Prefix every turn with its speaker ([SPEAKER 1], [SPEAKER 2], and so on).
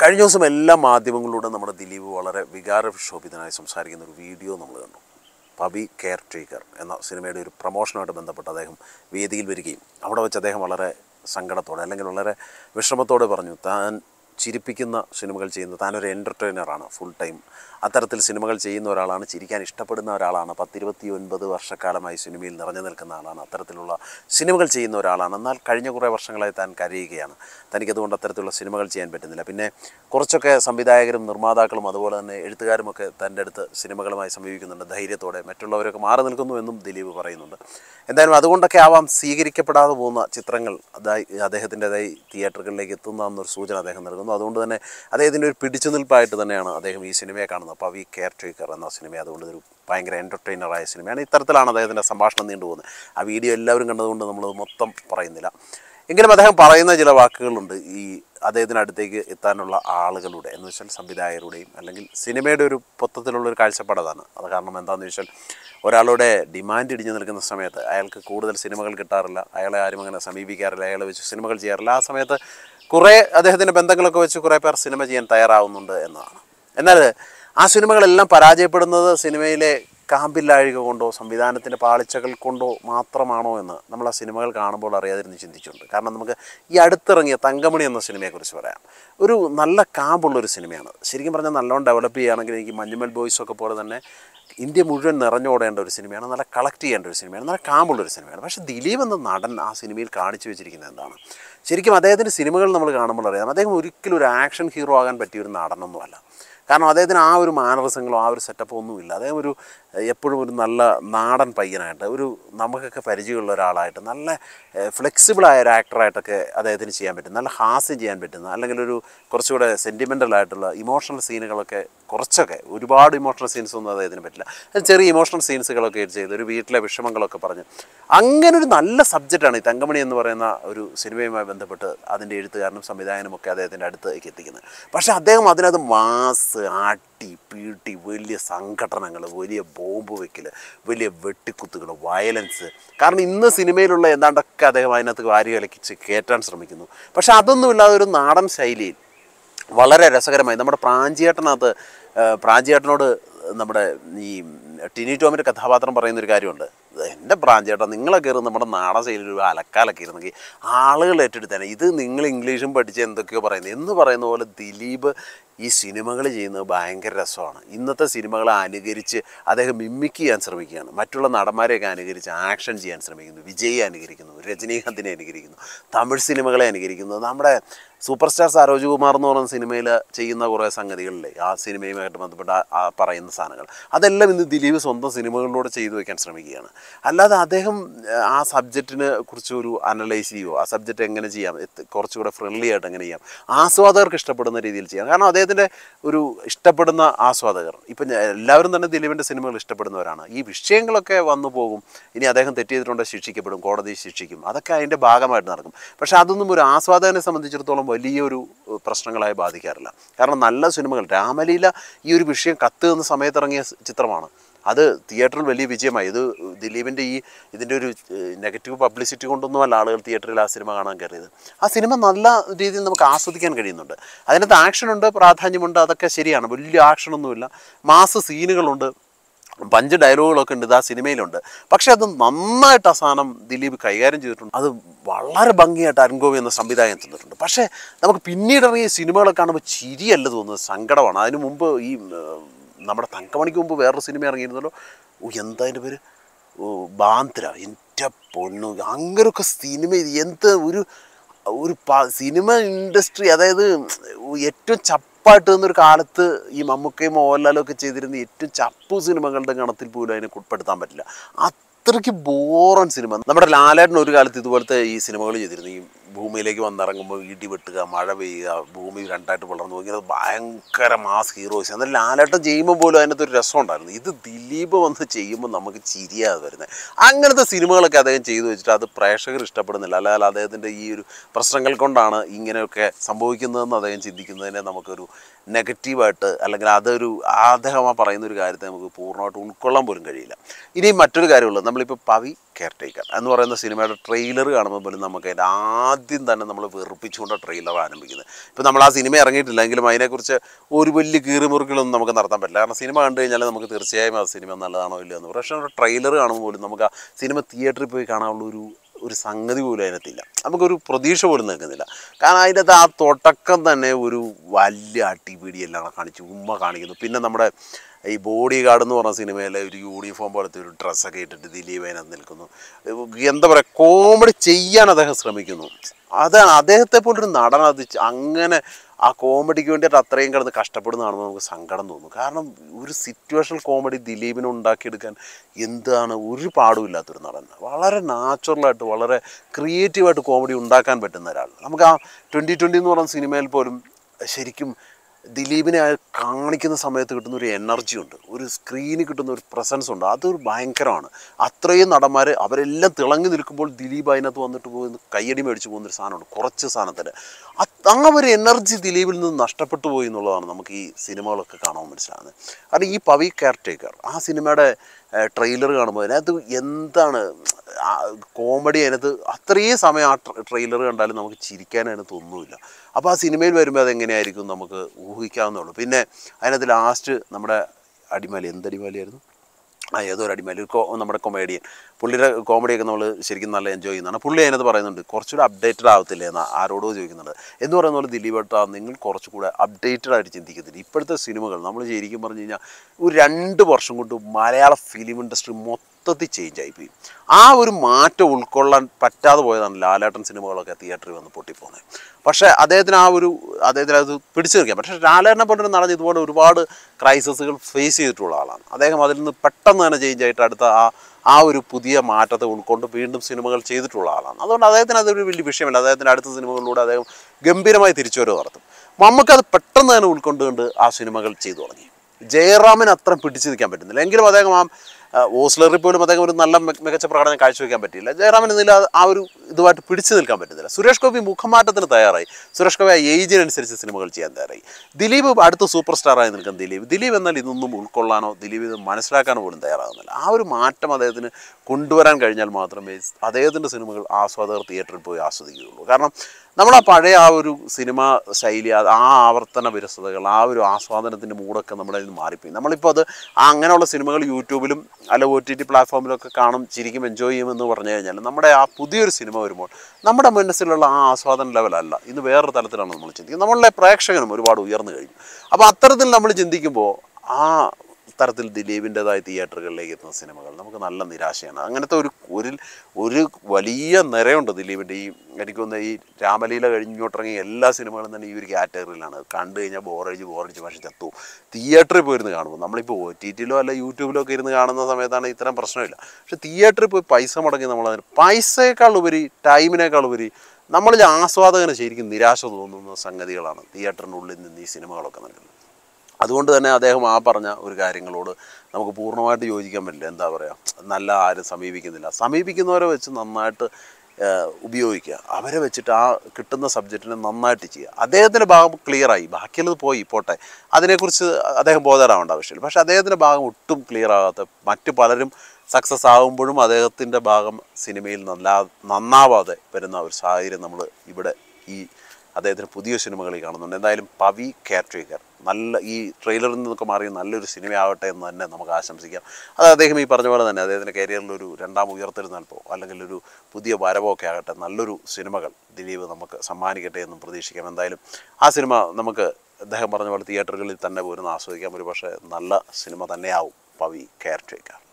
[SPEAKER 1] കഴിഞ്ഞ ദിവസം എല്ലാ മാധ്യമങ്ങളിലൂടെ നമ്മുടെ ദിലീപ് വളരെ വികാരക്ഷോഭിതനായി സംസാരിക്കുന്ന ഒരു വീഡിയോ നമ്മൾ കണ്ടു പബി കെയർ ടേക്കർ എന്ന സിനിമയുടെ ഒരു പ്രൊമോഷനുമായിട്ട് ബന്ധപ്പെട്ട് അദ്ദേഹം വേദിയിൽ വരികയും അവിടെ വെച്ച് അദ്ദേഹം വളരെ സങ്കടത്തോടെ അല്ലെങ്കിൽ വളരെ വിഷമത്തോടെ പറഞ്ഞു താൻ ചിരിപ്പിക്കുന്ന സിനിമകൾ ചെയ്യുന്നത് താനൊരു എൻ്റർടൈനറാണ് ഫുൾ ടൈം അത്തരത്തിൽ സിനിമകൾ ചെയ്യുന്ന ഒരാളാണ് ചിരിക്കാൻ ഇഷ്ടപ്പെടുന്ന ഒരാളാണ് പത്തിരുപത്തി ഒൻപത് വർഷക്കാലമായി സിനിമയിൽ നിറഞ്ഞു നിൽക്കുന്ന ആളാണ് അത്തരത്തിലുള്ള സിനിമകൾ ചെയ്യുന്ന ഒരാളാണ് എന്നാൽ കഴിഞ്ഞ കുറേ വർഷങ്ങളായി താൻ കരയുകയാണ് തനിക്കതുകൊണ്ട് അത്തരത്തിലുള്ള സിനിമകൾ ചെയ്യാൻ പറ്റുന്നില്ല പിന്നെ കുറച്ചൊക്കെ സംവിധായകരും നിർമ്മാതാക്കളും അതുപോലെ തന്നെ എഴുത്തുകാരുമൊക്കെ തൻ്റെ അടുത്ത് സിനിമകളുമായി സമീപിക്കുന്നുണ്ട് ധൈര്യത്തോടെ മറ്റുള്ളവരൊക്കെ മാറി നിൽക്കുന്നു എന്നും ദിലീപ് പറയുന്നുണ്ട് എന്തായാലും അതുകൊണ്ടൊക്കെ ആവാം സ്വീകരിക്കപ്പെടാതെ പോകുന്ന ചിത്രങ്ങൾ അതായി അദ്ദേഹത്തിൻ്റെതായി തിയേറ്ററുകളിലേക്ക് എത്തുന്ന എന്നൊരു സൂചന അദ്ദേഹം നൽകുന്നു കാണുന്നു അതുകൊണ്ട് തന്നെ അദ്ദേഹത്തിൻ്റെ ഒരു പിടിച്ചു നിൽപ്പായിട്ട് തന്നെയാണ് അദ്ദേഹം ഈ സിനിമയെ കാണുന്നത് അപ്പോൾ വി കെയർ ടേക്കർ എന്ന സിനിമ അതുകൊണ്ട് ഒരു ഭയങ്കര എൻ്റർടൈനറായ സിനിമയാണ് ഇത്തരത്തിലാണ് അദ്ദേഹത്തിൻ്റെ സംഭാഷണം നീണ്ടുപോകുന്നത് ആ വീഡിയോ എല്ലാവരും കണ്ടതുകൊണ്ട് നമ്മൾ മൊത്തം പറയുന്നില്ല എങ്കിലും അദ്ദേഹം പറയുന്ന ചില വാക്കുകളുണ്ട് ഈ അദ്ദേഹത്തിനടുത്തേക്ക് എത്താനുള്ള ആളുകളുടെ എന്ന് വെച്ചാൽ സംവിധായകരുടെയും അല്ലെങ്കിൽ സിനിമയുടെ ഒരു പൊത്തത്തിലുള്ളൊരു ഒരു കാഴ്ചപ്പാട് അതാണ് അത് കാരണം എന്താണെന്ന് വെച്ചാൽ ഒരാളുടെ ഡിമാൻഡ് ഇടിഞ്ഞു നിൽക്കുന്ന സമയത്ത് അയാൾക്ക് കൂടുതൽ സിനിമകൾ കിട്ടാറില്ല അയാളെ ആരും അങ്ങനെ സമീപിക്കാറില്ല അയാളെ വെച്ച് സിനിമകൾ ചെയ്യാറില്ല ആ സമയത്ത് കുറേ അദ്ദേഹത്തിൻ്റെ ബന്ധങ്ങളൊക്കെ വെച്ച് കുറേ പേർ സിനിമ ചെയ്യാൻ തയ്യാറാവുന്നുണ്ട് എന്നതാണ് എന്നാൽ ആ സിനിമകളെല്ലാം പരാജയപ്പെടുന്നത് സിനിമയിലെ കാമ്പില്ലാഴിക കൊണ്ടോ സംവിധാനത്തിൻ്റെ പാളിച്ചകൾ കൊണ്ടോ മാത്രമാണോ എന്ന് നമ്മൾ ആ സിനിമകൾ കാണുമ്പോൾ അറിയാതിരുന്ന് ചിന്തിച്ചുണ്ട് കാരണം നമുക്ക് ഈ അടുത്തിറങ്ങിയ തങ്കമണി എന്ന സിനിമയെക്കുറിച്ച് പറയാം ഒരു നല്ല കാമ്പുള്ളൊരു സിനിമയാണ് ശരിക്കും പറഞ്ഞാൽ നല്ലോണം ഡെവലപ്പ് ചെയ്യുകയാണെങ്കിൽ എനിക്ക് മഞ്ഞുമൽ ബോയ്സ് ഒക്കെ പോലെ തന്നെ ഇന്ത്യ മുഴുവൻ നിറഞ്ഞോടേണ്ട ഒരു സിനിമയാണ് നല്ല കളക്ട് ചെയ്യേണ്ട ഒരു സിനിമയാണ് നല്ല കാമ്പുള്ളൊരു സിനിമയാണ് പക്ഷേ ദിലീപ് എന്ന നടൻ ആ സിനിമയിൽ കാണിച്ചു വെച്ചിരിക്കുന്നത് എന്താണ് ശരിക്കും അദ്ദേഹത്തിൻ്റെ സിനിമകൾ നമ്മൾ കാണുമ്പോൾ അറിയാം അദ്ദേഹം ഒരിക്കലും ഒരു ആക്ഷൻ ഹീറോ ആകാൻ പറ്റിയ ഒരു നടനൊന്നുമല്ല കാരണം അദ്ദേഹത്തിന് ആ ഒരു മാനറിസങ്ങളോ ആ ഒരു സെറ്റപ്പോ ഒന്നുമില്ല അദ്ദേഹം ഒരു എപ്പോഴും ഒരു നല്ല നാടൻ പയ്യനായിട്ട് ഒരു നമുക്കൊക്കെ പരിചയമുള്ള ഒരാളായിട്ട് നല്ല ഫ്ലെക്സിബിളായ ഒരു ആക്ടറായിട്ടൊക്കെ അദ്ദേഹത്തിന് ചെയ്യാൻ പറ്റും നല്ല ഹാസ്യം ചെയ്യാൻ പറ്റുന്ന അല്ലെങ്കിൽ ഒരു കുറച്ചുകൂടെ സെൻറ്റിമെൻ്റലായിട്ടുള്ള ഇമോഷണൽ സീനുകളൊക്കെ കുറച്ചൊക്കെ ഒരുപാട് ഇമോഷണൽ സീൻസ് ഒന്നും അദ്ദേഹത്തിന് പറ്റില്ല ചെറിയ ഇമോഷണൽ സീൻസുകളൊക്കെ ചെയ്ത് ഒരു വീട്ടിലെ വിഷമങ്ങളൊക്കെ പറഞ്ഞ് അങ്ങനെ ഒരു നല്ല സബ്ജക്റ്റാണ് ഈ തങ്കമണി എന്ന് പറയുന്ന ഒരു സിനിമയുമായി ബന്ധപ്പെട്ട് അതിൻ്റെ എഴുത്തുകാരനും സംവിധായകനും ഒക്കെ അദ്ദേഹത്തിൻ്റെ അടുത്തേക്ക് എത്തിക്കുന്നത് പക്ഷേ അദ്ദേഹം അതിനകത്ത് മാസ് ആട്ടി പീട്ടി വലിയ സംഘടനകൾ വലിയ ബോംബ് വയ്ക്കൽ വലിയ വെട്ടിക്കുത്തുകൾ വയലൻസ് കാരണം ഇന്ന് സിനിമയിലുള്ള ഏതാണ്ടൊക്കെ അദ്ദേഹം അതിനകത്ത് വാരി കലക്കിച്ച് കയറ്റാൻ ശ്രമിക്കുന്നു പക്ഷേ അതൊന്നുമില്ലാതെ ഒരു നാടൻ ശൈലിയിൽ വളരെ രസകരമായി നമ്മുടെ പ്രാഞ്ചിയേട്ടനകത്ത് പ്രാഞ്ചേട്ടനോട് നമ്മുടെ ഈ ടിനി ടോമിൻ്റെ കഥാപാത്രം പറയുന്നൊരു കാര്യമുണ്ട് എൻ്റെ പ്രാഞ്ചേട്ടാ നിങ്ങളെ കയറി നമ്മുടെ നാടൻ ശൈലിയിൽ ഒരു അലക്കാലൊക്കെ ഇരുന്നെങ്കിൽ ആളുകൾ ഏറ്റെടുത്തേനെ ഇത് നിങ്ങൾ ഇംഗ്ലീഷും പഠിച്ച് എന്തൊക്കെയോ പറയുന്നത് എന്ന് പറയുന്ന പോലെ ദിലീപ് ഈ സിനിമകൾ ചെയ്യുന്നത് ഭയങ്കര രസമാണ് ഇന്നത്തെ സിനിമകളെ അനുകരിച്ച് അദ്ദേഹം മിമ്മിക്ക് ചെയ്യാൻ ശ്രമിക്കുകയാണ് മറ്റുള്ള നടന്മാരെയൊക്കെ അനുകരിച്ച് ആക്ഷൻ ചെയ്യാൻ ശ്രമിക്കുന്നു വിജയ് അനുകരിക്കുന്നു രജനീകാന്തിനെ അനുകരിക്കുന്നു തമിഴ് സിനിമകളെ അനുകരിക്കുന്നു നമ്മുടെ സൂപ്പർ സ്റ്റാർ സരോജ് കുമാർ എന്ന് പറയുന്ന സിനിമയിൽ ചെയ്യുന്ന കുറേ സംഗതികളില്ലേ ആ സിനിമയുമായിട്ട് ബന്ധപ്പെട്ട ആ പറയുന്ന സാധനങ്ങൾ അതെല്ലാം ഇന്ന് ദിലീപ് സ്വന്തം സിനിമകളിലൂടെ ചെയ്തു വയ്ക്കാൻ ശ്രമിക്കുകയാണ് അല്ലാതെ അദ്ദേഹം ആ സബ്ജക്റ്റിനെ കുറിച്ച് ഒരു അനലൈസ് ചെയ്യുമോ ആ സബ്ജക്റ്റ് എങ്ങനെ ചെയ്യാം കുറച്ചുകൂടെ ഫ്രണ്ട്ലി ആയിട്ട് എങ്ങനെ ചെയ്യാം ആസ്വാദകർക്ക് ഇഷ്ടപ്പെടുന്ന രീതിയിൽ ചെയ്യാം കാരണം അദ്ദേഹം അദ്ദേഹത്തിൻ്റെ ഒരു ഇഷ്ടപ്പെടുന്ന ആസ്വാദകർ ഇപ്പം എല്ലാവരും തന്നെ ദിലീപിൻ്റെ സിനിമകൾ ഇഷ്ടപ്പെടുന്നവരാണ് ഈ വിഷയങ്ങളൊക്കെ വന്നു പോകും ഇനി അദ്ദേഹം തെറ്റ് ചെയ്തിട്ടുണ്ട് ശിക്ഷിക്കപ്പെടും കോടതി ശിക്ഷിക്കും അതൊക്കെ അതിൻ്റെ ഭാഗമായിട്ട് നടക്കും പക്ഷേ അതൊന്നും ഒരു ആസ്വാദകനെ സംബന്ധിച്ചിടത്തോളം വലിയൊരു പ്രശ്നങ്ങളായി ബാധിക്കാറില്ല കാരണം നല്ല സിനിമകൾ രാമലീല ഈ ഒരു വിഷയം കത്തുന്ന സമയത്തിറങ്ങിയ ചിത്രമാണ് അത് തിയേറ്ററിൽ വലിയ വിജയമായി ഇത് ദിലീപിൻ്റെ ഈ ഇതിൻ്റെ ഒരു നെഗറ്റീവ് പബ്ലിസിറ്റി കൊണ്ടൊന്നുമല്ല ആളുകൾ തിയേറ്ററിൽ ആ സിനിമ കാണാൻ കയറിയത് ആ സിനിമ നല്ല രീതിയിൽ നമുക്ക് ആസ്വദിക്കാൻ കഴിയുന്നുണ്ട് അതിനകത്ത് ആക്ഷനുണ്ട് പ്രാധാന്യമുണ്ട് അതൊക്കെ ശരിയാണ് വലിയ ആക്ഷനൊന്നുമില്ല മാസ് സീനുകളുണ്ട് പഞ്ച് ഡയലോഗുകളൊക്കെ ഉണ്ട് ഇത് ആ സിനിമയിലുണ്ട് പക്ഷേ അത് നന്നായിട്ട് ആ സാധനം ദിലീപ് കൈകാര്യം ചെയ്തിട്ടുണ്ട് അത് വളരെ ഭംഗിയായിട്ട് അരുൺഗോവി എന്ന സംവിധായകൻ തന്നിട്ടുണ്ട് പക്ഷേ നമുക്ക് പിന്നീട് ഇറങ്ങിയ സിനിമകളൊക്കെ കാണുമ്പോൾ ചിരിയല്ല തോന്നുന്നത് സങ്കടമാണ് അതിനു മുമ്പ് ഈ നമ്മുടെ തങ്കമണിക്ക് മുമ്പ് വേറൊരു സിനിമ ഇറങ്ങിയിരുന്നല്ലോ ഓ എന്താ അതിൻ്റെ പേര് ബാന്ദ്ര എൻ്റെ പൊണ്ണു അങ്ങനൊക്കെ സിനിമ എന്ത് ഒരു ഒരു സിനിമ ഇൻഡസ്ട്രി അതായത് ഏറ്റവും ചപ്പായിട്ട് നിന്നൊരു കാലത്ത് ഈ മമ്മൂക്കയും മോഹൻലാലും ഒക്കെ ചെയ്തിരുന്ന ഏറ്റവും ചപ്പു സിനിമകളുടെ ഗണത്തിൽ പോലും അതിനെ ഉൾപ്പെടുത്താൻ പറ്റില്ല അത്രയ്ക്ക് ബോറൻ സിനിമ നമ്മുടെ ലാലേട്ടൻ ഒരു കാലത്ത് ഇതുപോലത്തെ ഈ സിനിമകൾ ചെയ്തിരുന്നു ഈ ഭൂമിയിലേക്ക് വന്നിറങ്ങുമ്പോൾ ഇടി വെട്ടുക മഴ പെയ്യുക ഭൂമി രണ്ടായിട്ട് വളർന്നു ഇങ്ങനെ ഭയങ്കര മാസ് ഹീറോസ് എന്നാൽ ലാലേട്ടൻ ചെയ്യുമ്പോൾ പോലും അതിനകത്ത് ഒരു രസം ഉണ്ടായിരുന്നു ഇത് ദിലീപ് വന്ന് ചെയ്യുമ്പോൾ നമുക്ക് ചിരിയാതെ വരുന്നത് അങ്ങനത്തെ സിനിമകളൊക്കെ അദ്ദേഹം ചെയ്തു വെച്ചിട്ട് അത് പ്രേക്ഷകർ ഇഷ്ടപ്പെടുന്നില്ല അല്ലാതെ അദ്ദേഹത്തിൻ്റെ ഈ ഒരു പ്രശ്നങ്ങൾ കൊണ്ടാണ് ഇങ്ങനെയൊക്കെ സംഭവിക്കുന്നതെന്ന് അദ്ദേഹം ചിന്തിക്കുന്നതിനെ നമുക്കൊരു നെഗറ്റീവായിട്ട് അല്ലെങ്കിൽ അതൊരു അദ്ദേഹം പറയുന്ന ഒരു കാര്യത്തെ നമുക്ക് പൂർണ്ണമായിട്ട് ഉൾക്കൊള്ളാൻ പോലും കഴിയില്ല ഇനിയും മറ്റൊരു കാര്യമുള്ളത് നമ്മളിപ്പോൾ പവി കെയർ ടേക്കർ എന്ന് പറയുന്ന സിനിമയുടെ ട്രെയിലർ കാണുമ്പോൾ പോലും നമുക്ക് അതിൻ്റെ ആദ്യം തന്നെ നമ്മൾ വെറുപ്പിച്ചുകൊണ്ട് ട്രെയിലർ ആരംഭിക്കുന്നത് ഇപ്പോൾ നമ്മൾ ആ സിനിമ ഇറങ്ങിയിട്ടില്ലെങ്കിലും അതിനെക്കുറിച്ച് ഒരു വലിയ കീറിമുറുകളൊന്നും നമുക്ക് നടത്താൻ പറ്റില്ല കാരണം സിനിമ കണ്ടു കഴിഞ്ഞാൽ നമുക്ക് തീർച്ചയായും ആ സിനിമ നല്ലതാണോ ഇല്ലയോ എന്ന് പക്ഷേ ട്രെയിലർ കാണുമ്പോൾ പോലും നമുക്ക് ആ സിനിമ തിയേറ്ററിൽ പോയി കാണാനുള്ള ഒരു ഒരു സംഗതി പോലും അതിനകത്തില്ല നമുക്കൊരു പ്രതീക്ഷ പോലും നിൽക്കുന്നില്ല കാരണം അതിനകത്ത് ആ തുടക്കം തന്നെ ഒരു വലിയ അട്ടിപിടി എല്ലാം കാണിച്ചു ഉമ്മ കാണിക്കുന്നു പിന്നെ നമ്മുടെ ഈ ബോഡി ഗാർഡ് എന്ന് പറഞ്ഞ സിനിമയിലെ ഒരു യൂണിഫോം പോലത്തെ ഒരു ഡ്രസ്സൊക്കെ ഇട്ടിട്ട് ദിലീപ് അതിനകത്ത് നിൽക്കുന്നു എന്താ പറയുക കോമഡി ചെയ്യാൻ അദ്ദേഹം ശ്രമിക്കുന്നു അതാണ് അദ്ദേഹത്തെ പോലൊരു നടൻ അത് അങ്ങനെ ആ കോമഡിക്ക് വേണ്ടിയിട്ട് അത്രയും കിടന്ന് കഷ്ടപ്പെടുന്നതാണെന്ന് നമുക്ക് സങ്കടം തോന്നും കാരണം ഒരു സിറ്റുവേഷണൽ കോമഡി ദിലീപിനെ ഉണ്ടാക്കിയെടുക്കാൻ എന്താണ് ഒരു ഇല്ലാത്തൊരു നടൻ വളരെ നാച്ചുറലായിട്ട് വളരെ ക്രിയേറ്റീവായിട്ട് കോമഡി ഉണ്ടാക്കാൻ പറ്റുന്ന ഒരാൾ നമുക്ക് ആ ട്വൻറ്റി ട്വൻറ്റി എന്ന് പറയുന്ന സിനിമയിൽ പോലും ശരിക്കും ദിലീപിനെ അയാൾ കാണിക്കുന്ന സമയത്ത് കിട്ടുന്ന ഒരു എനർജി ഉണ്ട് ഒരു സ്ക്രീനിൽ കിട്ടുന്ന ഒരു പ്രസൻസ് ഉണ്ട് അതൊരു ഭയങ്കരമാണ് അത്രയും നടന്മാർ അവരെല്ലാം തിളങ്ങി നിൽക്കുമ്പോൾ ദിലീപ് അതിനകത്ത് വന്നിട്ട് പോകുന്ന കയ്യടി മേടിച്ച് പോകുന്നൊരു സാധനമുണ്ട് കുറച്ച് സാധനത്തിന് ആ ഒരു എനർജി ദിലീപിൽ നിന്ന് നഷ്ടപ്പെട്ടു പോയി എന്നുള്ളതാണ് നമുക്ക് ഈ സിനിമകളൊക്കെ കാണാൻ മനസ്സിലാകുന്നത് കാരണം ഈ പവി കെയർ ടേക്കർ ആ സിനിമയുടെ ട്രെയിലർ കാണുമ്പോൾ അതിനകത്ത് എന്താണ് കോമഡി അതിനകത്ത് അത്രയും സമയം ആ ട്രെയിലർ കണ്ടാലും നമുക്ക് ചിരിക്കാൻ അതിനകത്ത് ഒന്നുമില്ല അപ്പോൾ ആ സിനിമയിൽ വരുമ്പോൾ അതെങ്ങനെയായിരിക്കും നമുക്ക് ഊഹിക്കാവുന്നുള്ളൂ പിന്നെ അതിനകത്ത് ലാസ്റ്റ് നമ്മുടെ അടിമാലി എന്തടിമാലിയായിരുന്നു ആ ഏതോ ഒരു അടിമാലി നമ്മുടെ കൊമേഡിയൻ പുള്ളിയുടെ കോമഡിയൊക്കെ നമ്മൾ ശരിക്കും നല്ല എൻജോയ് ചെയ്യുന്നതാണ് പുള്ളി അതിനകത്ത് പറയുന്നുണ്ട് കുറച്ചുകൂടെ അപ്ഡേറ്റഡ് ആവത്തില്ല എന്ന് ആരോടോ ചോദിക്കുന്നുണ്ട് എന്ന് പറയുന്ന പോലെ ദിലീപ് നിങ്ങൾ കുറച്ചുകൂടെ അപ്ഡേറ്റഡ് ആയിട്ട് ചിന്തിക്കത്തില്ല ഇപ്പോഴത്തെ സിനിമകൾ നമ്മൾ ശരിക്കും പറഞ്ഞു കഴിഞ്ഞാൽ ഒരു രണ്ട് വർഷം കൊണ്ട് മലയാള ഫിലിം ഇൻഡസ്ട്രി മൊത്തം മൊത്തത്തിൽ ചേഞ്ച് ആയിപ്പോയി ആ ഒരു മാറ്റം ഉൾക്കൊള്ളാൻ പറ്റാതെ പോയതാണ് ലാലേട്ടൻ സിനിമകളൊക്കെ തിയേറ്ററിൽ വന്ന് പൊട്ടിപ്പോകുന്നത് പക്ഷേ അദ്ദേഹത്തിന് ആ ഒരു അദ്ദേഹത്തിന് അത് പിടിച്ചു നിൽക്കാം പക്ഷേ ലാലേട്ടനെ പോലൊരു നടന്ന് ഇതുപോലെ ഒരുപാട് ക്രൈസിസുകൾ ഫേസ് ചെയ്തിട്ടുള്ള ആളാണ് അദ്ദേഹം അതിൽ നിന്ന് പെട്ടെന്ന് തന്നെ ചേഞ്ച് ആയിട്ട് അടുത്ത ആ ആ ഒരു പുതിയ മാറ്റത്തെ ഉൾക്കൊണ്ട് വീണ്ടും സിനിമകൾ ചെയ്തിട്ടുള്ള ആളാണ് അതുകൊണ്ട് അദ്ദേഹത്തിന് അതൊരു വലിയ വിഷയമല്ല അദ്ദേഹത്തിൻ്റെ അടുത്ത സിനിമകളിലൂടെ അദ്ദേഹം ഗംഭീരമായി തിരിച്ചുവരവ് നടത്തും നമുക്കത് പെട്ടെന്ന് തന്നെ ഉൾക്കൊണ്ടുകൊണ്ട് ആ സിനിമകൾ ചെയ്തു തുടങ്ങി ജയറാമിന് അത്ര പിടിച്ചു നിൽക്കാൻ പറ്റുന്നില്ല എങ്കിലും അദ്ദേഹം ആ ഓസ്ലറിൽ പോലും അദ്ദേഹം ഒരു നല്ല മികച്ച പ്രകടനം കാഴ്ചവെക്കാൻ പറ്റിയില്ല ജയറാമൻ എന്നില്ല ആ ഒരു ഇതുമായിട്ട് പിടിച്ചു നിൽക്കാൻ പറ്റുന്നില്ല സുരേഷ് ഗോപി മുഖമാറ്റത്തിന് തയ്യാറായി സുരേഷ് ഗോപി ആ ഏജിനനുസരിച്ച് സിനിമകൾ ചെയ്യാൻ തയ്യാറായി ദിലീപ് അടുത്ത സൂപ്പർ സ്റ്റാറായി നിൽക്കുന്ന ദിലീപ് ദിലീപ് എന്നാൽ ഇതൊന്നും ഉൾക്കൊള്ളാനോ ദിലീപ് ഇത് മനസ്സിലാക്കാനോ പോലും തയ്യാറാകുന്നില്ല ആ ഒരു മാറ്റം അദ്ദേഹത്തിന് കൊണ്ടുവരാൻ കഴിഞ്ഞാൽ മാത്രമേ അദ്ദേഹത്തിൻ്റെ സിനിമകൾ ആസ്വാദകർ തിയേറ്ററിൽ പോയി ആസ്വദിക്കുകയുള്ളൂ കാരണം നമ്മൾ ആ പഴയ ആ ഒരു സിനിമ ശൈലി ആ ആവർത്തന വിരസതകൾ ആ ഒരു ആസ്വാദനത്തിൻ്റെ മൂടൊക്കെ നമ്മുടെ നിന്ന് മാറിപ്പോയി നമ്മളിപ്പോൾ അത് അങ്ങനെയുള്ള സിനിമകൾ യൂട്യൂബിലും അല്ല ഒ ടി ടി പ്ലാറ്റ്ഫോമിലൊക്കെ കാണും ചിരിക്കും എൻജോയ് ചെയ്യുമെന്ന് പറഞ്ഞു കഴിഞ്ഞാൽ നമ്മുടെ ആ പുതിയൊരു സിനിമ വരുമ്പോൾ നമ്മുടെ മനസ്സിലുള്ള ആ ആസ്വാദന ലെവലല്ല ഇന്ന് വേറൊരു തലത്തിലാണ് നമ്മൾ ചിന്തിക്കുന്നത് നമ്മളുടെ പ്രേക്ഷകനും ഒരുപാട് ഉയർന്നു കഴിഞ്ഞു അപ്പോൾ അത്തരത്തിൽ നമ്മൾ ചിന്തിക്കുമ്പോൾ ആ തരത്തിൽ ദിലീപിൻ്റെതായ തിയേറ്ററുകളിലേക്ക് എത്തുന്ന സിനിമകൾ നമുക്ക് നല്ല നിരാശയാണ് അങ്ങനത്തെ ഒരു ഒരു ഒരു വലിയ നിരയുണ്ട് ദിലീപിൻ്റെ ഈ എനിക്കൊന്ന് ഈ രാമലീല കഴിഞ്ഞിങ്ങോട്ടിറങ്ങിയ എല്ലാ സിനിമകളും തന്നെ ഈ ഒരു കാറ്റഗറിയിലാണ് കണ്ടു കഴിഞ്ഞാൽ ബോറടിച്ച് ബോറടിച്ച് പക്ഷേ ചത്തു തിയേറ്ററിൽ പോയിരുന്ന് കാണുമ്പോൾ നമ്മളിപ്പോൾ ഒ ടി ടിയിലോ അല്ല യൂട്യൂബിലോ ഒക്കെ ഇരുന്ന് കാണുന്ന സമയത്താണ് ഇത്തരം പ്രശ്നമില്ല പക്ഷെ തിയേറ്ററിൽ പോയി പൈസ മുടങ്ങി നമ്മൾ അതിന് പൈസയേക്കാൾ ഉപരി ടൈമിനേക്കാൾ ഉപരി നമ്മളിൽ ആസ്വാദകന് ശരിക്കും നിരാശ തോന്നുന്ന സംഗതികളാണ് തിയേറ്ററിനുള്ളിൽ നിന്ന് ഈ സിനിമകളൊക്കെ നൽകുന്നത് അതുകൊണ്ട് തന്നെ അദ്ദേഹം ആ പറഞ്ഞ ഒരു കാര്യങ്ങളോട് നമുക്ക് പൂർണ്ണമായിട്ട് യോജിക്കാൻ പറ്റില്ല എന്താ പറയുക നല്ല ആരും സമീപിക്കുന്നില്ല സമീപിക്കുന്നവരെ വെച്ച് നന്നായിട്ട് ഉപയോഗിക്കുക അവരെ വെച്ചിട്ട് ആ കിട്ടുന്ന സബ്ജക്റ്റിനെ നന്നായിട്ട് ചെയ്യുക അദ്ദേഹത്തിൻ്റെ ഭാഗം ക്ലിയറായി ബാക്കിയുള്ളത് പോയി പോട്ടെ അതിനെക്കുറിച്ച് അദ്ദേഹം ബോധരാവേണ്ട ആവശ്യമില്ല പക്ഷേ അദ്ദേഹത്തിൻ്റെ ഭാഗം ഒട്ടും ക്ലിയർ ആകാത്ത മറ്റു പലരും സക്സസ് ആകുമ്പോഴും അദ്ദേഹത്തിൻ്റെ ഭാഗം സിനിമയിൽ നല്ലാ നന്നാവാതെ വരുന്ന ഒരു സാഹചര്യം നമ്മൾ ഇവിടെ ഈ അദ്ദേഹത്തിന് പുതിയ സിനിമകളിൽ കാണുന്നുണ്ട് എന്തായാലും പവി കെയർടേക്കർ നല്ല ഈ ട്രെയിലറിൽ നിന്നൊക്കെ മാറി നല്ലൊരു സിനിമയാവട്ടെ എന്ന് തന്നെ നമുക്ക് ആശംസിക്കാം അത് അദ്ദേഹം ഈ പറഞ്ഞ പോലെ തന്നെ അദ്ദേഹത്തിൻ്റെ കരിയറിലൊരു രണ്ടാം ഉയർത്തിരുന്നാൽപ്പോ അല്ലെങ്കിൽ ഒരു പുതിയ വരവൊക്കെ ആകട്ടെ നല്ലൊരു സിനിമകൾ ദിലീപ് നമുക്ക് സമ്മാനിക്കട്ടെ എന്നും പ്രതീക്ഷിക്കാം എന്തായാലും ആ സിനിമ നമുക്ക് അദ്ദേഹം പറഞ്ഞ പോലെ തിയേറ്ററുകളിൽ തന്നെ പോരുന്ന ആസ്വദിക്കാം ഒരു പക്ഷേ നല്ല സിനിമ തന്നെയാവും പവി കെയർടേക്കർ